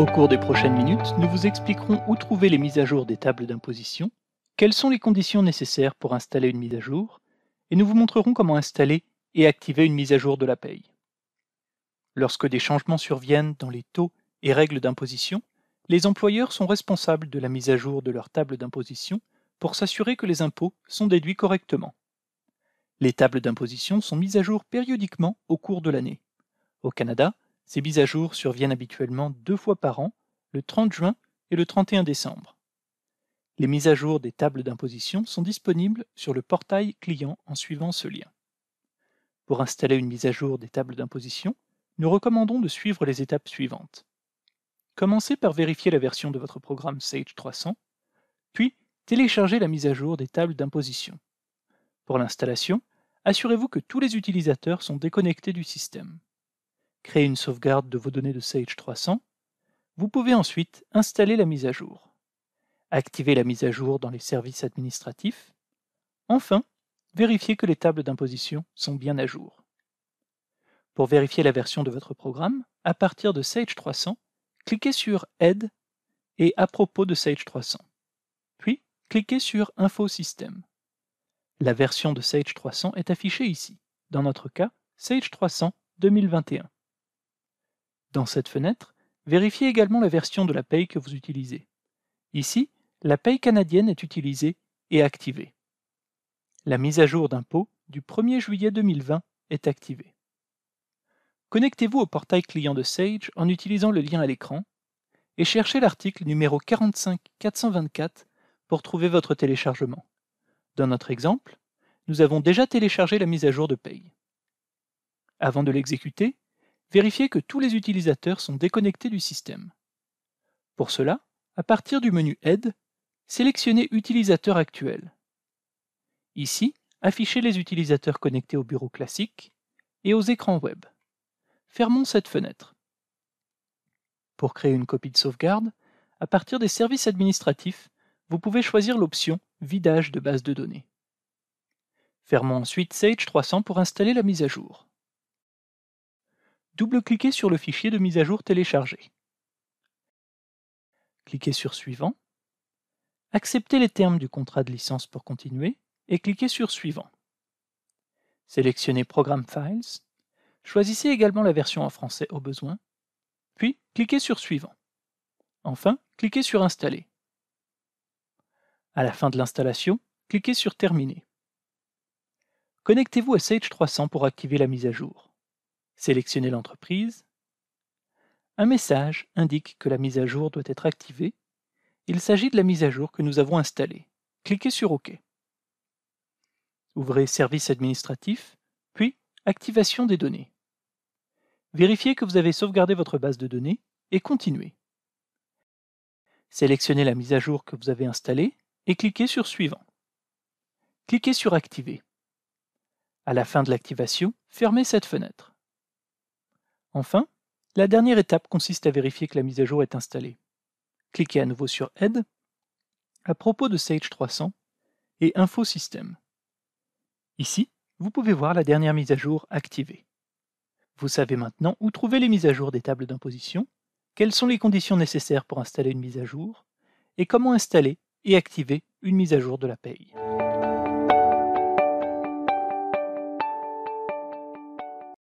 Au cours des prochaines minutes, nous vous expliquerons où trouver les mises à jour des tables d'imposition, quelles sont les conditions nécessaires pour installer une mise à jour, et nous vous montrerons comment installer et activer une mise à jour de la paye. Lorsque des changements surviennent dans les taux et règles d'imposition, les employeurs sont responsables de la mise à jour de leur table d'imposition pour s'assurer que les impôts sont déduits correctement. Les tables d'imposition sont mises à jour périodiquement au cours de l'année. Au Canada, ces mises à jour surviennent habituellement deux fois par an, le 30 juin et le 31 décembre. Les mises à jour des tables d'imposition sont disponibles sur le portail client en suivant ce lien. Pour installer une mise à jour des tables d'imposition, nous recommandons de suivre les étapes suivantes. Commencez par vérifier la version de votre programme Sage 300, puis téléchargez la mise à jour des tables d'imposition. Pour l'installation, assurez-vous que tous les utilisateurs sont déconnectés du système. Créez une sauvegarde de vos données de Sage 300, vous pouvez ensuite installer la mise à jour, activer la mise à jour dans les services administratifs, enfin vérifier que les tables d'imposition sont bien à jour. Pour vérifier la version de votre programme, à partir de Sage 300, cliquez sur Aide et À propos de Sage 300. Puis, cliquez sur Info système. La version de Sage 300 est affichée ici, dans notre cas, Sage 300 2021. Dans cette fenêtre, vérifiez également la version de la paye que vous utilisez. Ici, la paye canadienne est utilisée et activée. La mise à jour d'impôts du 1er juillet 2020 est activée. Connectez-vous au portail client de Sage en utilisant le lien à l'écran et cherchez l'article numéro 45424 pour trouver votre téléchargement. Dans notre exemple, nous avons déjà téléchargé la mise à jour de paye. Avant de l'exécuter, vérifiez que tous les utilisateurs sont déconnectés du système. Pour cela, à partir du menu Aide, sélectionnez Utilisateurs actuels. Ici, affichez les utilisateurs connectés au bureau classique et aux écrans web. Fermons cette fenêtre. Pour créer une copie de sauvegarde, à partir des services administratifs, vous pouvez choisir l'option Vidage de base de données. Fermons ensuite Sage 300 pour installer la mise à jour double-cliquez sur le fichier de mise à jour téléchargé. Cliquez sur Suivant. Acceptez les termes du contrat de licence pour continuer et cliquez sur Suivant. Sélectionnez Programme Files. Choisissez également la version en français au besoin, puis cliquez sur Suivant. Enfin, cliquez sur Installer. À la fin de l'installation, cliquez sur Terminer. Connectez-vous à Sage 300 pour activer la mise à jour. Sélectionnez l'entreprise. Un message indique que la mise à jour doit être activée. Il s'agit de la mise à jour que nous avons installée. Cliquez sur OK. Ouvrez Service administratif, puis Activation des données. Vérifiez que vous avez sauvegardé votre base de données et continuez. Sélectionnez la mise à jour que vous avez installée et cliquez sur Suivant. Cliquez sur Activer. À la fin de l'activation, fermez cette fenêtre. Enfin, la dernière étape consiste à vérifier que la mise à jour est installée. Cliquez à nouveau sur Aide, à propos de Sage 300 et Info Système. Ici, vous pouvez voir la dernière mise à jour activée. Vous savez maintenant où trouver les mises à jour des tables d'imposition, quelles sont les conditions nécessaires pour installer une mise à jour, et comment installer et activer une mise à jour de la paye.